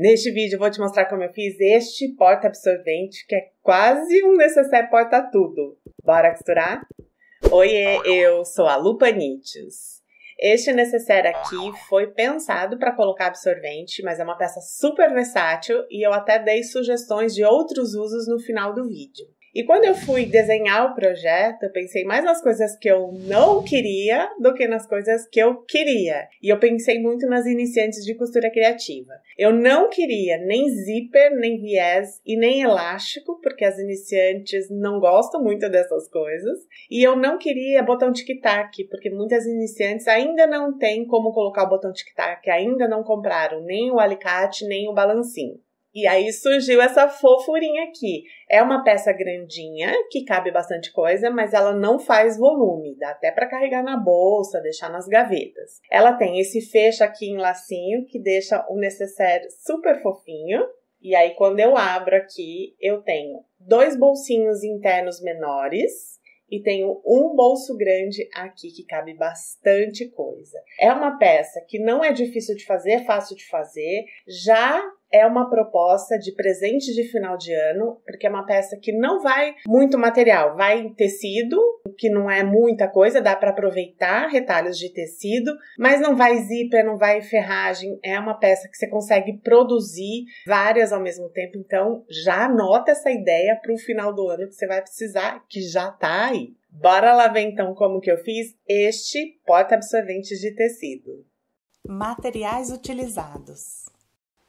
Neste vídeo eu vou te mostrar como eu fiz este porta absorvente, que é quase um necessaire porta tudo. Bora costurar? Oiê, eu sou a Lupa Nítios. Este necessaire aqui foi pensado para colocar absorvente, mas é uma peça super versátil e eu até dei sugestões de outros usos no final do vídeo. E quando eu fui desenhar o projeto, eu pensei mais nas coisas que eu não queria do que nas coisas que eu queria. E eu pensei muito nas iniciantes de costura criativa. Eu não queria nem zíper, nem viés e nem elástico, porque as iniciantes não gostam muito dessas coisas. E eu não queria botão tic-tac, porque muitas iniciantes ainda não têm como colocar o botão tic-tac, ainda não compraram nem o alicate, nem o balancinho. E aí surgiu essa fofurinha aqui. É uma peça grandinha, que cabe bastante coisa, mas ela não faz volume, dá até para carregar na bolsa, deixar nas gavetas. Ela tem esse fecho aqui em lacinho que deixa o necessário super fofinho. E aí quando eu abro aqui, eu tenho dois bolsinhos internos menores e tenho um bolso grande aqui que cabe bastante coisa. É uma peça que não é difícil de fazer, é fácil de fazer, já é uma proposta de presente de final de ano, porque é uma peça que não vai muito material, vai em tecido, que não é muita coisa, dá para aproveitar retalhos de tecido, mas não vai zíper, não vai ferragem, é uma peça que você consegue produzir várias ao mesmo tempo, então já anota essa ideia para o final do ano que você vai precisar, que já tá aí. Bora lá ver então como que eu fiz este porta-absorvente de tecido. Materiais utilizados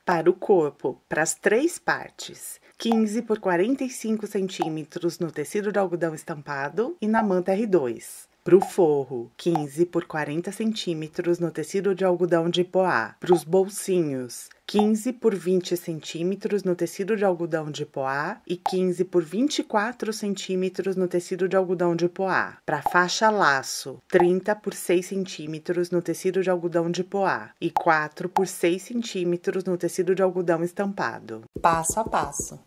para o corpo, para as três partes. 15 por 45 centímetros no tecido de algodão estampado e na manta R2. Para o forro, 15 por 40 centímetros no tecido de algodão de poá. Para os bolsinhos, 15 por 20 centímetros no tecido de algodão de poá e 15 por 24 centímetros no tecido de algodão de poá. Para faixa laço, 30 por 6 centímetros no tecido de algodão de poá e 4 por 6 centímetros no tecido de algodão estampado. Passo a passo.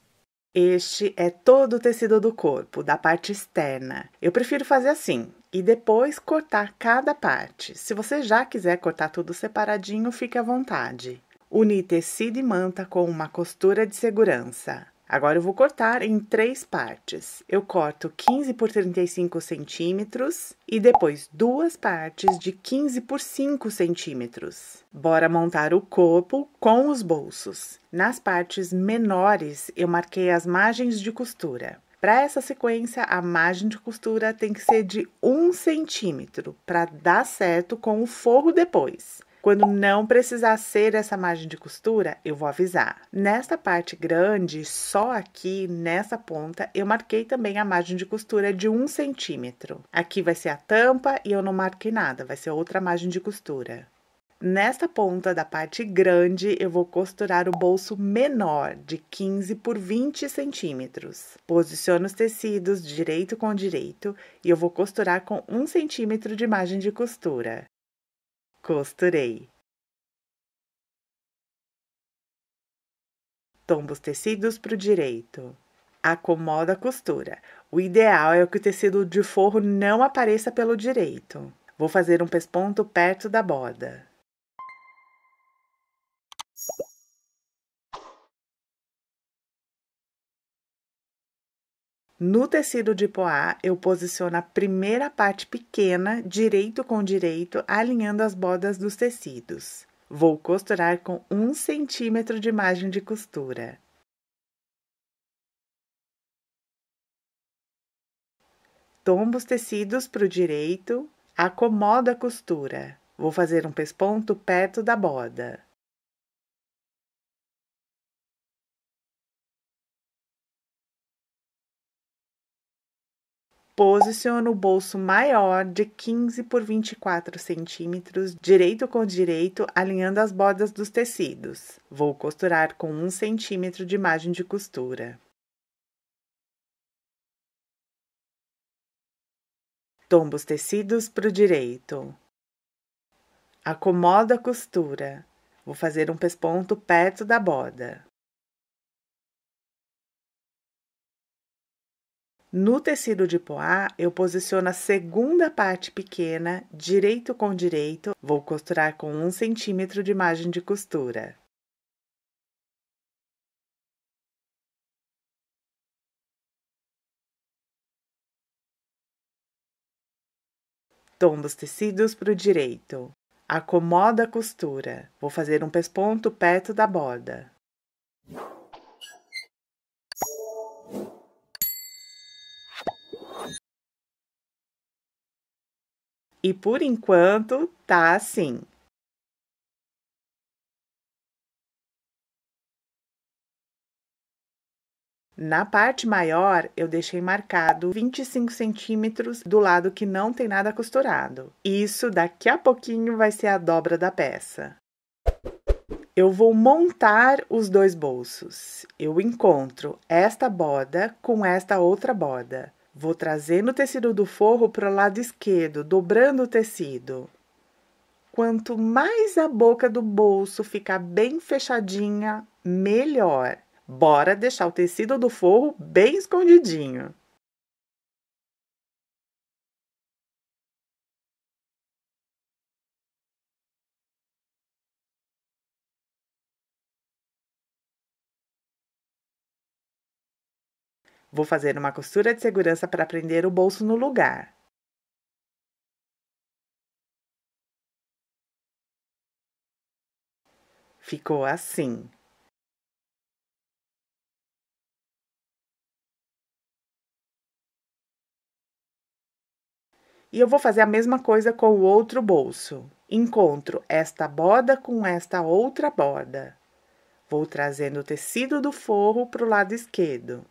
Este é todo o tecido do corpo, da parte externa. Eu prefiro fazer assim: e depois cortar cada parte. Se você já quiser cortar tudo separadinho, fique à vontade. Unir tecido e manta com uma costura de segurança. Agora eu vou cortar em três partes. Eu corto 15 por 35 centímetros e depois duas partes de 15 por 5 centímetros. Bora montar o corpo com os bolsos. Nas partes menores, eu marquei as margens de costura. Para essa sequência, a margem de costura tem que ser de um centímetro para dar certo com o forro depois. Quando não precisar ser essa margem de costura, eu vou avisar. Nesta parte grande, só aqui, nessa ponta, eu marquei também a margem de costura de um centímetro. Aqui vai ser a tampa e eu não marquei nada, vai ser outra margem de costura. Nesta ponta da parte grande, eu vou costurar o bolso menor, de 15 por 20 centímetros. Posiciono os tecidos direito com direito e eu vou costurar com 1 centímetro de margem de costura. Costurei. Tombo os tecidos para o direito. Acomoda a costura. O ideal é que o tecido de forro não apareça pelo direito. Vou fazer um pesponto perto da borda. No tecido de poá, eu posiciono a primeira parte pequena, direito com direito, alinhando as bordas dos tecidos. Vou costurar com 1 centímetro de margem de costura. Tombo os tecidos para o direito, acomodo a costura. Vou fazer um pesponto perto da borda. Posiciona o bolso maior de 15 por 24 centímetros, direito com direito, alinhando as bordas dos tecidos. Vou costurar com 1 centímetro de margem de costura. Tombo os tecidos para o direito. Acomodo a costura. Vou fazer um pesponto perto da borda. No tecido de poá, eu posiciono a segunda parte pequena, direito com direito, vou costurar com um centímetro de margem de costura. Tombo os tecidos para o direito. Acomoda a costura. Vou fazer um pesponto perto da borda. E por enquanto tá assim. Na parte maior, eu deixei marcado 25 centímetros do lado que não tem nada costurado. Isso daqui a pouquinho vai ser a dobra da peça. Eu vou montar os dois bolsos. Eu encontro esta borda com esta outra borda. Vou trazendo o tecido do forro para o lado esquerdo, dobrando o tecido. Quanto mais a boca do bolso ficar bem fechadinha, melhor. Bora deixar o tecido do forro bem escondidinho. Vou fazer uma costura de segurança para prender o bolso no lugar. Ficou assim. E eu vou fazer a mesma coisa com o outro bolso. Encontro esta borda com esta outra borda. Vou trazendo o tecido do forro para o lado esquerdo.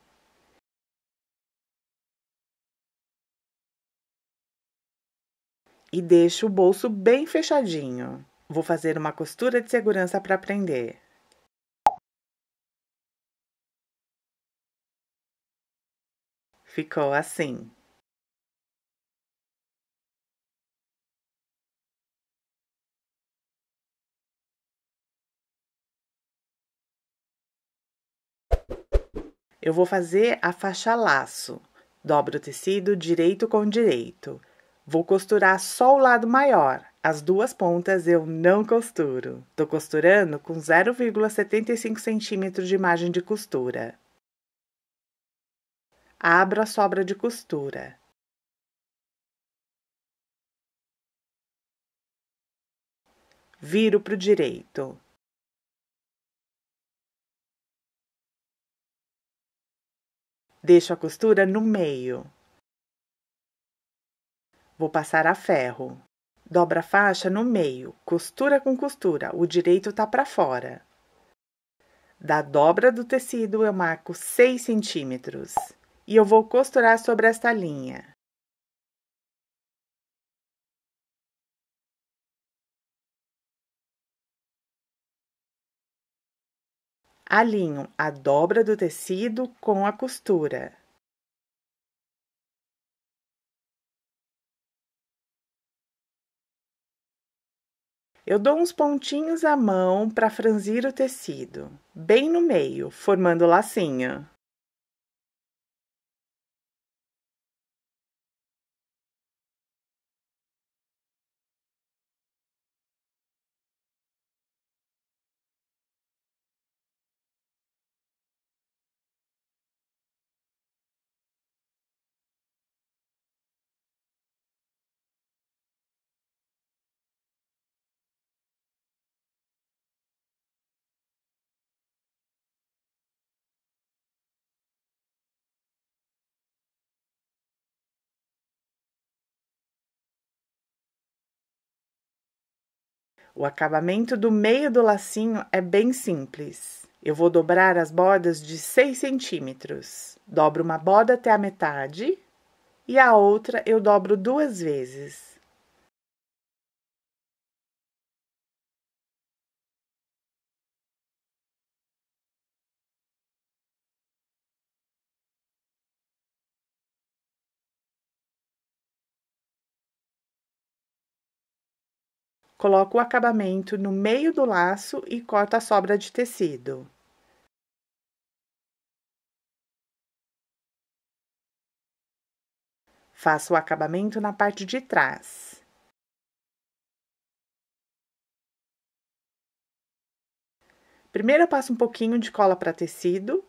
e deixo o bolso bem fechadinho. Vou fazer uma costura de segurança para prender. Ficou assim. Eu vou fazer a faixa laço. Dobro o tecido direito com direito. Vou costurar só o lado maior. As duas pontas eu não costuro. Tô costurando com 0,75 centímetro de margem de costura. Abro a sobra de costura. Viro para o direito. Deixo a costura no meio. Vou passar a ferro. Dobra a faixa no meio, costura com costura, o direito tá para fora. Da dobra do tecido eu marco 6 centímetros e eu vou costurar sobre esta linha. Alinho a dobra do tecido com a costura. Eu dou uns pontinhos à mão para franzir o tecido, bem no meio, formando lacinho. O acabamento do meio do lacinho é bem simples. Eu vou dobrar as bordas de 6 centímetros. Dobro uma borda até a metade e a outra eu dobro duas vezes. Coloco o acabamento no meio do laço e corto a sobra de tecido. Faço o acabamento na parte de trás. Primeiro eu passo um pouquinho de cola para tecido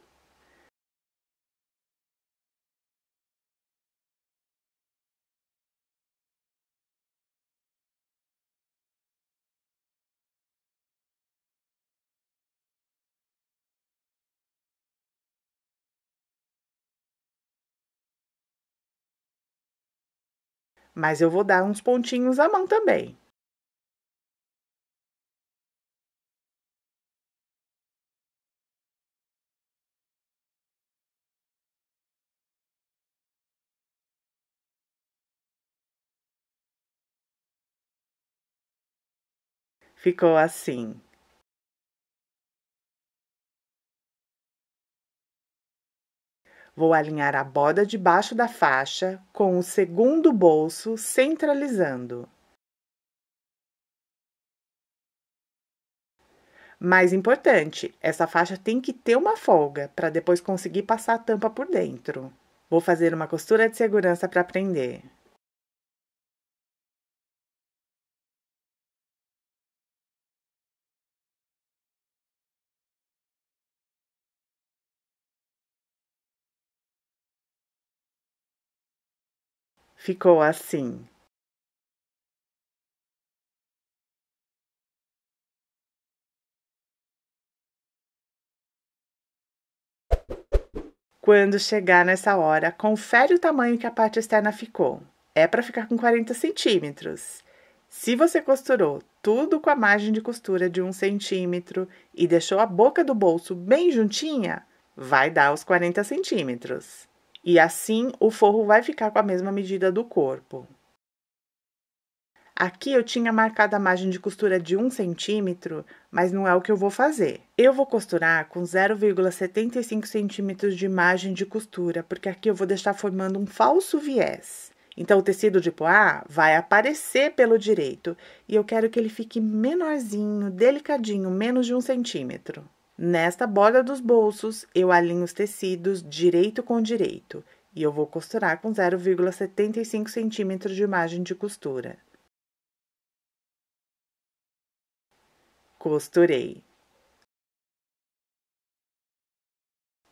mas eu vou dar uns pontinhos à mão também. Ficou assim. Vou alinhar a borda de baixo da faixa com o segundo bolso centralizando. Mais importante, essa faixa tem que ter uma folga para depois conseguir passar a tampa por dentro. Vou fazer uma costura de segurança para prender. ficou assim. Quando chegar nessa hora, confere o tamanho que a parte externa ficou. É para ficar com 40 centímetros. Se você costurou tudo com a margem de costura de 1 centímetro e deixou a boca do bolso bem juntinha, vai dar os 40 centímetros e assim o forro vai ficar com a mesma medida do corpo. Aqui eu tinha marcado a margem de costura de 1 centímetro, mas não é o que eu vou fazer. Eu vou costurar com 0,75 centímetros de margem de costura, porque aqui eu vou deixar formando um falso viés. Então, o tecido de poá vai aparecer pelo direito e eu quero que ele fique menorzinho, delicadinho, menos de um centímetro. Nesta borda dos bolsos, eu alinho os tecidos direito com direito e eu vou costurar com 0,75 centímetros de margem de costura. Costurei.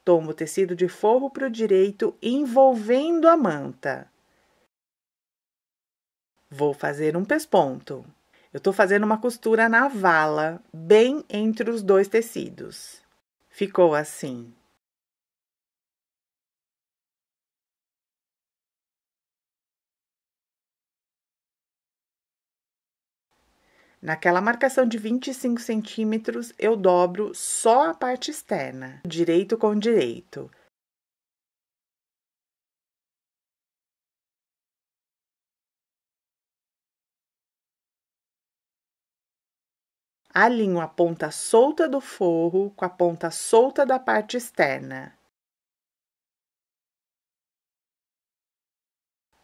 Tomo o tecido de forro para o direito, envolvendo a manta. Vou fazer um pesponto. Eu estou fazendo uma costura na vala, bem entre os dois tecidos. Ficou assim. Naquela marcação de 25 centímetros, eu dobro só a parte externa, direito com direito. Alinho a ponta solta do forro com a ponta solta da parte externa.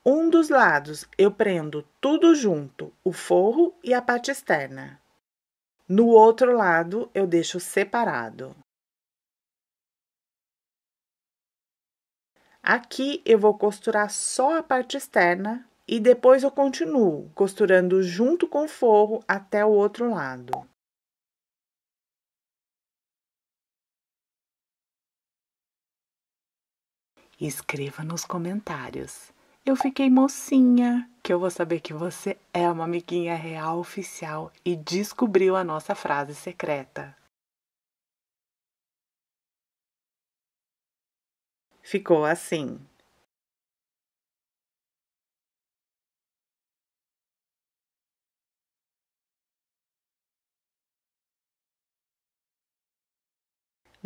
Um dos lados eu prendo tudo junto, o forro e a parte externa. No outro lado eu deixo separado. Aqui eu vou costurar só a parte externa e depois eu continuo costurando junto com o forro até o outro lado. Escreva nos comentários. Eu fiquei mocinha, que eu vou saber que você é uma amiguinha real oficial e descobriu a nossa frase secreta. Ficou assim.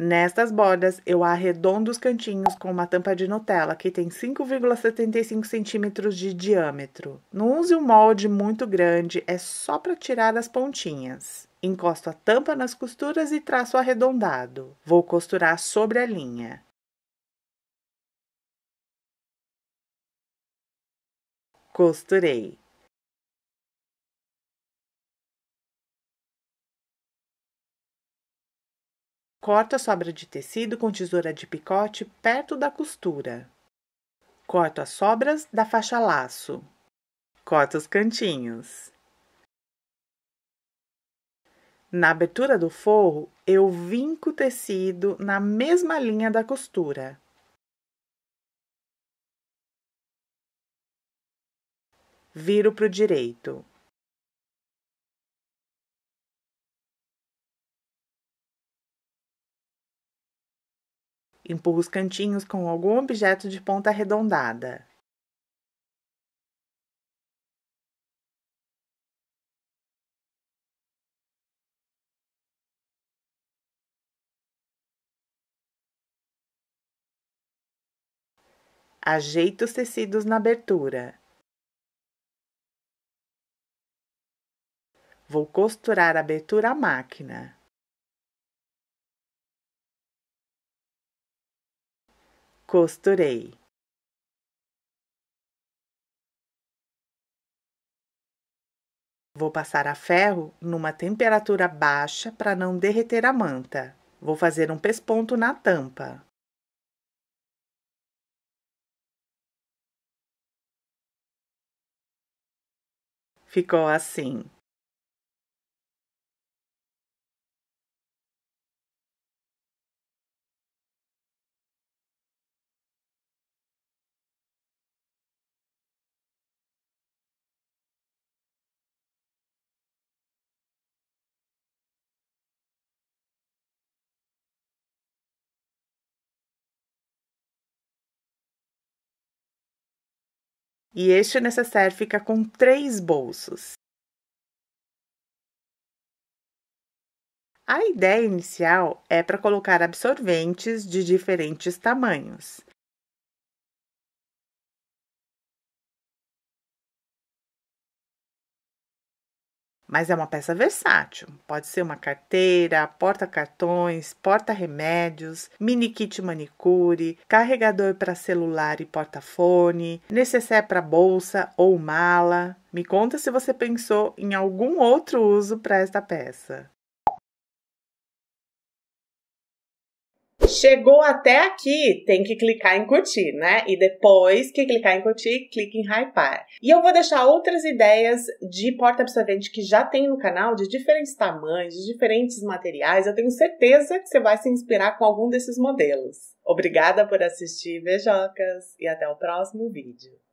Nestas bordas, eu arredondo os cantinhos com uma tampa de Nutella, que tem 5,75 centímetros de diâmetro. Não use um molde muito grande, é só para tirar as pontinhas. Encosto a tampa nas costuras e traço arredondado. Vou costurar sobre a linha. Costurei. Corta a sobra de tecido com tesoura de picote perto da costura. Corto as sobras da faixa laço. Corto os cantinhos. Na abertura do forro, eu vinco o tecido na mesma linha da costura. Viro para o direito. Empurra os cantinhos com algum objeto de ponta arredondada. Ajeita os tecidos na abertura. Vou costurar a abertura à máquina. costurei Vou passar a ferro numa temperatura baixa para não derreter a manta. Vou fazer um pesponto na tampa. Ficou assim. e este necessaire fica com três bolsos. A ideia inicial é para colocar absorventes de diferentes tamanhos. mas é uma peça versátil. Pode ser uma carteira, porta-cartões, porta-remédios, mini kit manicure, carregador para celular e porta-fone, necessaire para bolsa ou mala. Me conta se você pensou em algum outro uso para esta peça. Chegou até aqui, tem que clicar em curtir, né? E depois que clicar em curtir, clique em hypar. E eu vou deixar outras ideias de porta absorvente que já tem no canal, de diferentes tamanhos, de diferentes materiais. Eu tenho certeza que você vai se inspirar com algum desses modelos. Obrigada por assistir, beijocas, e até o próximo vídeo.